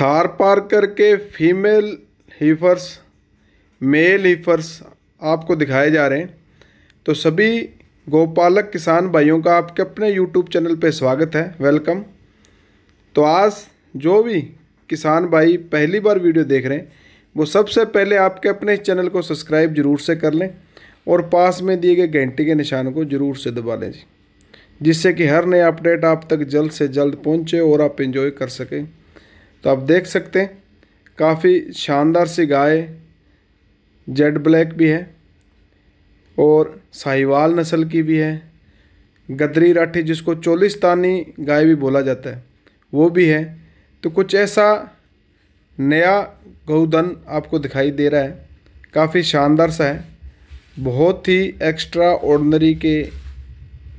थार पार करके female heifers mail heifers आपको दिखाए जा रहे हैं तो सभी गोपालक किसान भाइयों का आपके अपने यूट्यूब चैनल पर स्वागत है वेलकम तो आज जो भी किसान भाई पहली बार वीडियो देख रहे हैं वो सबसे पहले आपके अपने चैनल को सब्सक्राइब जरूर से कर लें और पास में दिए गए घंटी के निशान को जरूर से दबा लें जिससे कि हर नया अपडेट आप तक जल्द से जल्द पहुंचे और आप इन्जॉय कर सकें तो आप देख सकते हैं काफ़ी शानदार सी गाय जेड ब्लैक भी है और साहिवाल नस्ल की भी है गदरी राठी जिसको चोलिस्तानी गाय भी बोला जाता है वो भी है तो कुछ ऐसा नया गौधन आपको दिखाई दे रहा है काफ़ी शानदार सा है बहुत ही एक्स्ट्रा ऑर्डनरी के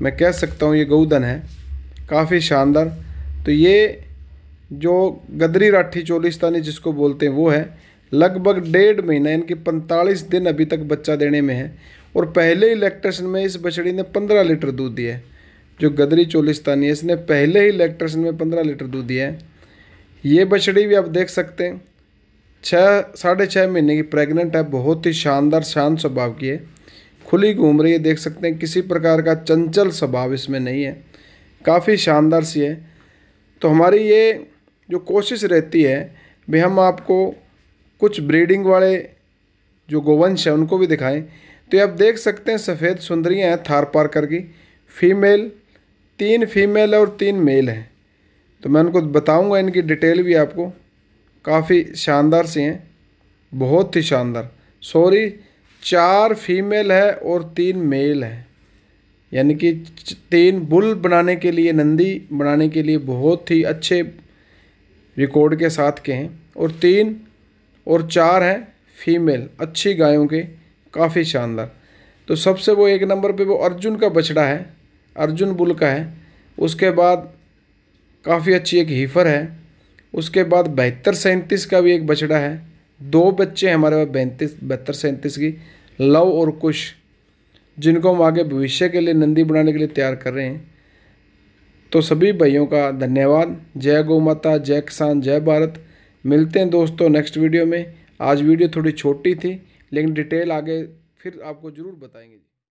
मैं कह सकता हूँ ये गौधन है काफ़ी शानदार तो ये जो गदरी राठी चोलिस्तानी जिसको बोलते हैं वो है लगभग डेढ़ महीना यानी कि पैंतालीस दिन अभी तक बच्चा देने में है और पहले ही लैक्टेशन में इस बछड़ी ने पंद्रह लीटर दूध दिया है जो गदरी चोलिस्तानी है इसने पहले ही इलेक्ट्रेशन में पंद्रह लीटर दूध दिया है ये बछड़ी भी आप देख सकते हैं छः साढ़े छः महीने की प्रेग्नेंट है बहुत ही शानदार शांत स्वभाव की है खुली घूम रही है देख सकते हैं किसी प्रकार का चंचल स्वभाव इसमें नहीं है काफ़ी शानदार सी है तो हमारी ये जो कोशिश रहती है वे हम आपको कुछ ब्रीडिंग वाले जो गोवंश हैं उनको भी दिखाएं तो ये आप देख सकते हैं सफ़ेद सुंदरियाँ हैं थार पार्कर की फीमेल तीन फीमेल और तीन मेल हैं तो मैं उनको बताऊंगा इनकी डिटेल भी आपको काफ़ी शानदार सी हैं बहुत ही शानदार सॉरी चार फीमेल है और तीन मेल हैं यानी कि तीन बुल बनाने के लिए नंदी बनाने के लिए बहुत ही अच्छे रिकॉर्ड के साथ के हैं और तीन और चार हैं फीमेल अच्छी गायों के काफ़ी शानदार तो सबसे वो एक नंबर पे वो अर्जुन का बछड़ा है अर्जुन बुल का है उसके बाद काफ़ी अच्छी एक हीफर है उसके बाद बहत्तर सैंतीस का भी एक बछड़ा है दो बच्चे हैं हमारे पास बैंतीस बहत्तर सैंतीस की लव और कुश जिनको हम आगे भविष्य के लिए नंदी बनाने के लिए तैयार कर रहे हैं तो सभी भाइयों का धन्यवाद जय गौ माता जय किसान जय भारत मिलते हैं दोस्तों नेक्स्ट वीडियो में आज वीडियो थोड़ी छोटी थी लेकिन डिटेल आगे फिर आपको ज़रूर बताएंगे